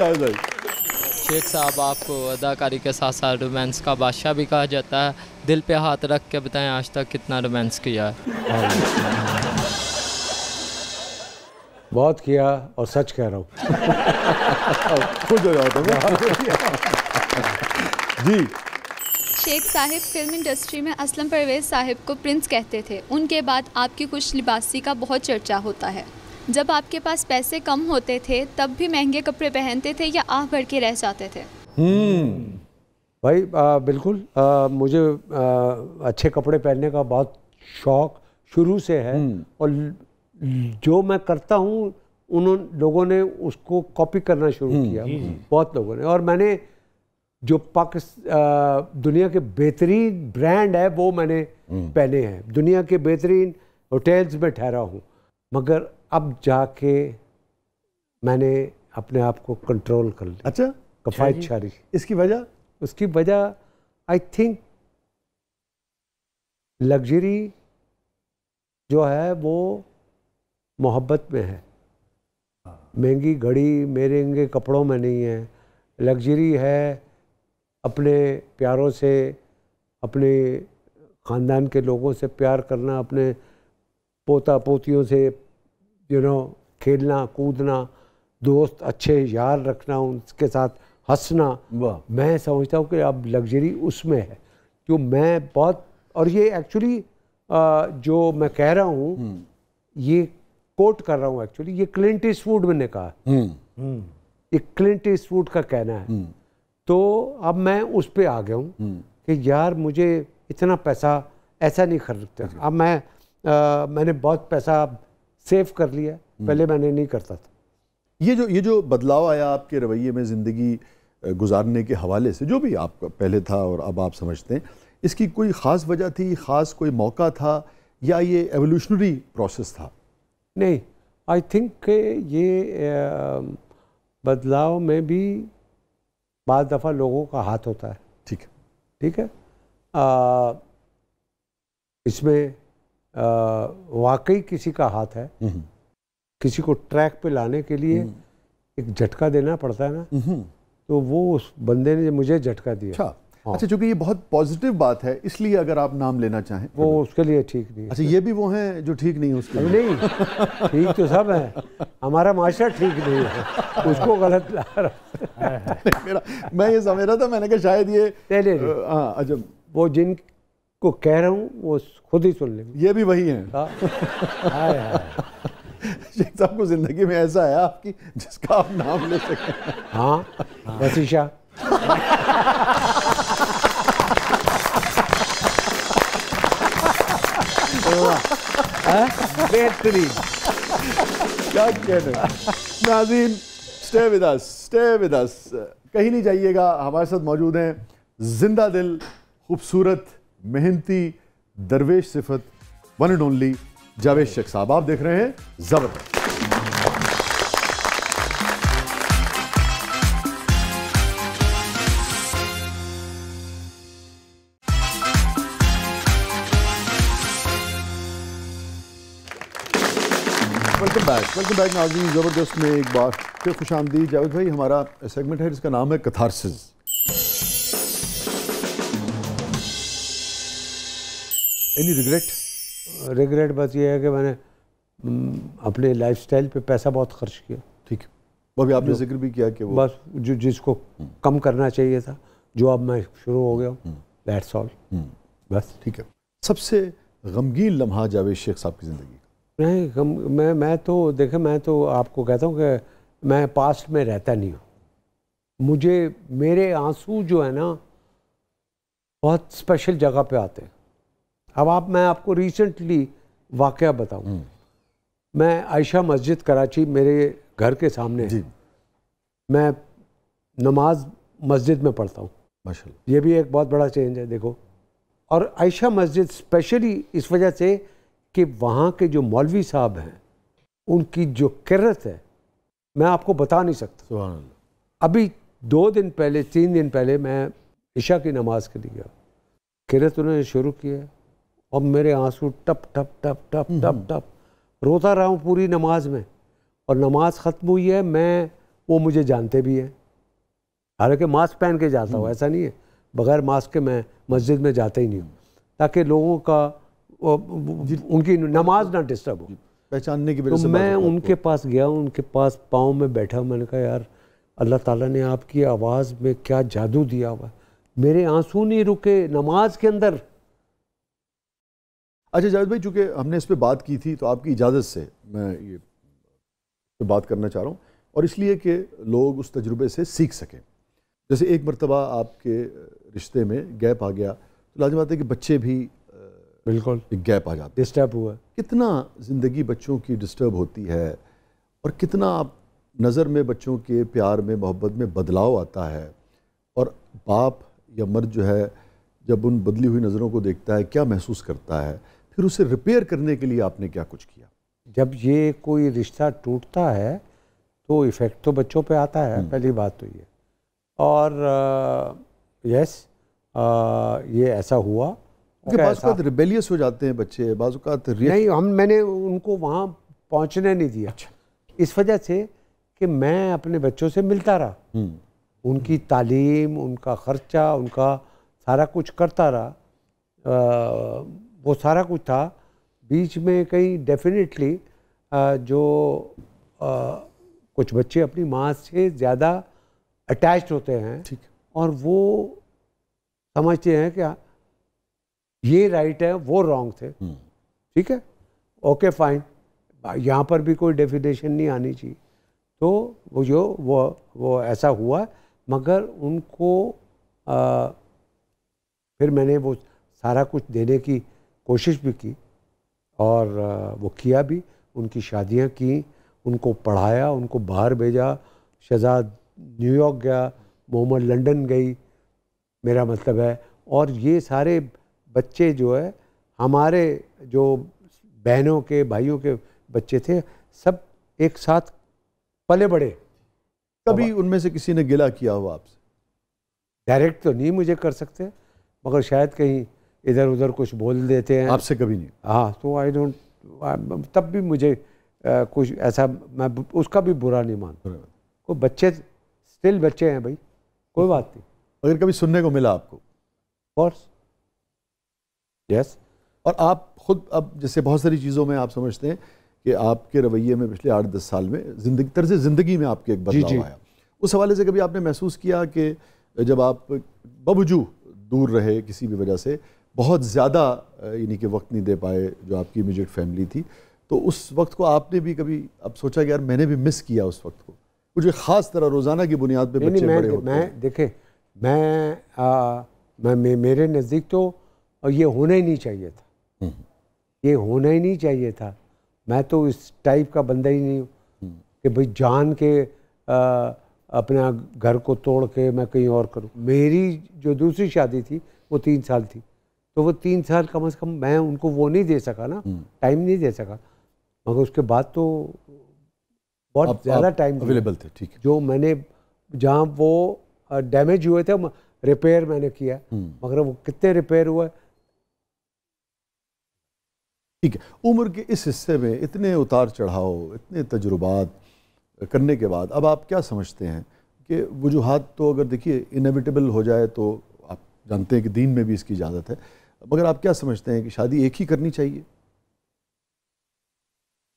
शेख साहब आपको अदाकारी के साथ साथ रोमांस का बादशाह भी कहा जाता है दिल पे हाथ रख के बताएं आज तक कितना रोमांस किया है बहुत किया और सच कह रहा हूँ जी शेख साहिब फिल्म इंडस्ट्री में असलम परवेज साहिब को प्रिंस कहते थे उनके बाद आपकी खुश लिबासी का बहुत चर्चा होता है जब आपके पास पैसे कम होते थे तब भी महंगे कपड़े पहनते थे या आँख भर के रह जाते थे हम्म, भाई आ, बिल्कुल आ, मुझे आ, अच्छे कपड़े पहनने का बहुत शौक शुरू से है हम्म। और जो मैं करता हूँ उन लोगों ने उसको कॉपी करना शुरू हम्म, किया बहुत लोगों ने और मैंने जो पाकिस्तान दुनिया के बेहतरीन ब्रांड है वो मैंने पहने हैं दुनिया के बेहतरीन होटल्स में ठहरा हूँ मगर अब जाके मैंने अपने आप को कंट्रोल कर लिया अच्छा कफायत शारी इसकी वजह उसकी वजह आई थिंक लग्जरी जो है वो मोहब्बत में है महंगी घड़ी महंगे कपड़ों में नहीं है लग्जरी है अपने प्यारों से अपने ख़ानदान के लोगों से प्यार करना अपने पोता पोतियों से यू नो खेलना कूदना दोस्त अच्छे यार रखना उनके साथ हंसना मैं समझता हूँ कि अब लग्जरी उसमें है जो मैं बहुत और ये एक्चुअली जो मैं कह रहा हूँ हम्म। ये कोट कर रहा हूँ एक्चुअली ये क्लिंट फूड मैंने कहा हम्म। हम्म। ये क्लिंट फूड का कहना है तो अब मैं उस पर आ गया हूँ कि यार मुझे इतना पैसा ऐसा नहीं खरीदता अच्छा। अब मैं आ, मैंने बहुत पैसा सेव कर लिया हम्म। पहले मैंने नहीं करता था ये जो ये जो बदलाव आया आपके रवैये में ज़िंदगी गुजारने के हवाले से जो भी आपका पहले था और अब आप समझते हैं इसकी कोई ख़ास वजह थी ख़ास कोई मौका था या ये एवोल्यूशनरी प्रोसेस था नहीं आई थिंक के ये बदलाव में भी बाद दफ़ा लोगों का हाथ होता है ठीक है ठीक है इसमें वाकई किसी का हाथ है हम्म, हम्म। किसी को ट्रैक पे लाने के लिए हम्म। एक झटका देना पड़ता है ना तो वो उस बंदे ने मुझे झटका दिया अच्छा हाँ। अच्छा चूंकि ये बहुत पॉजिटिव बात है इसलिए अगर आप नाम लेना चाहें वो उसके लिए ठीक नहीं अच्छा ये भी वो हैं जो ठीक नहीं उसके लिए नहीं ठीक तो सब है हमारा माशा ठीक नहीं है उसको गलत ला रहा मेरा मैं ये समझ रहा था मैंने कहा शायद ये हाँ, अच्छा वो जिन को कह रहा हूँ वो खुद ही सुन लेंगे ये भी वही है शेख साहब को जिंदगी में ऐसा है आपकी जिसका आप नाम ले सकें हाँ वसीशा हाँ। बेहतरीन क्या कहते नाजीन stay with us stay with us कहीं नहीं जाइएगा हमारे साथ मौजूद हैं जिंदा दिल खूबसूरत मेहनती दरवेश सिफत one and only Javed Sheikh साहब आप देख रहे हैं जबरदस्त वेलकम बैक वेलकम बैक नाजी ज़बरदस्त में एक बार फिर खुश आमदी जावेद भाई हमारा सेगमेंट है जिसका नाम है कथारसिस एनी रिग्रेट रिग्रेट बस ये है कि मैंने हम्म, अपने लाइफ स्टाइल पर पैसा बहुत खर्च किया ठीक है अभी आपने जिक्र भी किया कि वो बस जो जिसको हम्म। कम करना चाहिए था जो अब मैं शुरू हो गया हूँ दैट्स हम्म। ऑल बस ठीक है सबसे गमगीन लम्हा जावेद शेख साहब की ज़िंदगी नहीं गम मैं मैं तो देखे मैं तो आपको कहता हूँ कि मैं पास्ट में रहता नहीं हूँ मुझे मेरे आंसू जो है ना बहुत स्पेशल जगह पे आते हैं अब आप मैं आपको रिसेंटली वाक़ बताऊँ मैं आयशा मस्जिद कराची मेरे घर के सामने जी। मैं नमाज मस्जिद में पढ़ता हूँ माशा ये भी एक बहुत बड़ा चेंज है देखो और आयशा मस्जिद स्पेशली इस वजह से कि वहाँ के जो मौलवी साहब हैं उनकी जो किरत है मैं आपको बता नहीं सकता अभी दो दिन पहले तीन दिन पहले मैं ईशा की नमाज़ के लिए गया किरत उन्होंने शुरू किया और मेरे आंसू टप टप टप टप हम्म, टप हम्म। टप रोता रहा हूँ पूरी नमाज में और नमाज ख़त्म हुई है मैं वो मुझे जानते भी हैं हालांकि मास्क पहन के जाता हूँ हम्म। ऐसा नहीं है बगैर मास्क के मैं मस्जिद में जाता ही नहीं हूँ ताकि लोगों का उनकी नमाज ना डिस्टर्ब हो पहचानने की तो मैं उनके पास गया उनके पास पाँव में बैठा मैंने कहा यार अल्लाह ताला ने आपकी आवाज़ में क्या जादू दिया हुआ मेरे आंसू नहीं रुके नमाज के अंदर अच्छा जावेद भाई चूँकि हमने इस पर बात की थी तो आपकी इजाज़त से मैं ये तो बात करना चाह रहा हूँ और इसलिए कि लोग उस तजुर्बे से सीख सकें जैसे एक मरतबा आपके रिश्ते में गैप आ गया तो लाजम बात है कि बच्चे भी बिल्कुल गैप आ जाते डिस्टर्ब हुआ कितना ज़िंदगी बच्चों की डिस्टर्ब होती है और कितना आप नज़र में बच्चों के प्यार में मोहब्बत में बदलाव आता है और बाप या मर्द जो है जब उन बदली हुई नज़रों को देखता है क्या महसूस करता है फिर उसे रिपेयर करने के लिए आपने क्या कुछ किया जब ये कोई रिश्ता टूटता है तो इफ़ेक्ट तो बच्चों पे आता है हम्म। पहली बात तो ये और यस ये ऐसा हुआ रिबेलियस हो जाते हैं बच्चे बाज़ात नहीं हम मैंने उनको वहाँ पहुँचने नहीं दिया अच्छा। इस वजह से कि मैं अपने बच्चों से मिलता रहा हम्म। उनकी तालीम उनका ख़र्चा उनका सारा कुछ करता रहा वो सारा कुछ था बीच में कहीं डेफिनेटली जो आ, कुछ बच्चे अपनी माँ से ज़्यादा अटैच होते हैं ठीक और वो समझते हैं क्या हाँ, ये राइट है वो रॉन्ग थे हम्म। ठीक है ओके फाइन यहाँ पर भी कोई डेफिनेशन नहीं आनी चाहिए तो वो जो वो वो ऐसा हुआ मगर उनको आ, फिर मैंने वो सारा कुछ देने की कोशिश भी की और वो किया भी उनकी शादियां की उनको पढ़ाया उनको बाहर भेजा शहजाद न्यूयॉर्क गया मोहम्मद लंदन गई मेरा मतलब है और ये सारे बच्चे जो है हमारे जो बहनों के भाइयों के बच्चे थे सब एक साथ पले बड़े कभी उनमें से किसी ने गिला किया हुआ आपसे डायरेक्ट तो नहीं मुझे कर सकते मगर शायद कहीं इधर उधर कुछ बोल देते हैं आपसे कभी नहीं हाँ तो आई डोंट तब भी मुझे आ, कुछ ऐसा मैं उसका भी बुरा नहीं मानता को बच्चे स्टिल बच्चे हैं भाई कोई बात नहीं अगर कभी सुनने को मिला आपको कोर्स यस और आप खुद अब जैसे बहुत सारी चीज़ों में आप समझते हैं कि आपके रवैये में पिछले आठ दस साल में जिंदगी तर्ज ज़िंदगी में आपके एक बदलाव आया उस हवाले से कभी आपने महसूस किया कि जब आप बबजू दूर रहे किसी भी वजह से बहुत ज़्यादा यानी कि वक्त नहीं दे पाए जो आपकी इमीडिएट फैमिली थी तो उस वक्त को आपने भी कभी अब सोचा कि यार मैंने भी मिस किया उस वक्त को मुझे ख़ास तरह रोज़ाना की बुनियाद पर बच्चे मैं, बड़े होते मैं देखें मैं, आ, मैं मे, मेरे नज़दीक तो ये होना ही नहीं चाहिए था हम्म। ये होना ही नहीं चाहिए था मैं तो इस टाइप का बंदा ही नहीं हूँ हम्म। कि भाई जान के आ, अपना घर को तोड़ के मैं कहीं और करूँ मेरी जो दूसरी शादी थी वो तीन साल थी तो वो तीन साल कम से कम मैं उनको वो नहीं दे सका ना टाइम हम्म। नहीं दे सका मगर उसके बाद तो बहुत ज़्यादा टाइम अवेलेबल थे ठीक है जो मैंने जहाँ वो डैमेज हुए थे रिपेयर मैंने किया हम्म। मगर वो कितने रिपेयर हुआ ठीक है उम्र के इस हिस्से में इतने उतार चढ़ाव इतने तजुर्बात करने के बाद अब आप क्या समझते हैं कि वजूहत तो अगर देखिए इनविटेबल हो जाए तो आप जानते हैं कि दीन में भी इसकी इजाज़त है मगर आप क्या समझते हैं कि शादी एक ही करनी चाहिए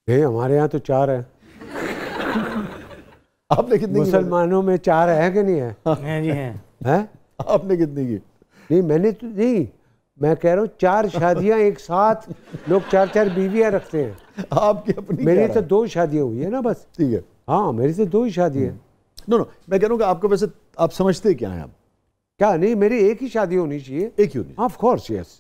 नहीं हमारे यहाँ तो चार है आपने कितनी मुसलमानों में चार है कि नहीं है हाँ। हैं जी हैं है? आपने कितनी की नहीं मैंने तो नहीं मैं कह रहा हूँ चार शादियां एक साथ लोग चार चार बीवियां रखते हैं आपकी अपनी मेरी तो दो शादियां हुई है ना बस ठीक है हाँ मेरी से तो दो ही शादी है हम्म। नो नो मैं कह रहा हूँ आपको वैसे आप समझते क्या हैं आप क्या नहीं मेरी एक ही शादी होनी चाहिए एक ही होनी of course yes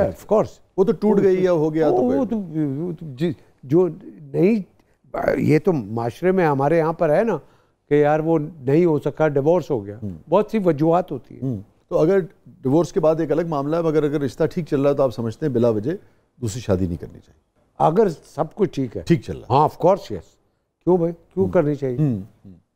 of course वो तो टूट गई या हो गया तो, वो तो, तो जो नहीं ये तो माशरे में हमारे यहाँ पर है ना कि यार वो नहीं हो सका डिवोर्स हो गया हम्म। बहुत सी वजूहत होती है हम्म। तो अगर डिवोर्स के बाद एक अलग मामला है मगर अगर रिश्ता ठीक चल रहा है तो आप समझते हैं बिला वजह दूसरी शादी नहीं करनी चाहिए अगर सब कुछ ठीक है ठीक चल रहा है हाँ ऑफकोर्स यस क्यों भाई क्यों हम्म। करनी चाहिए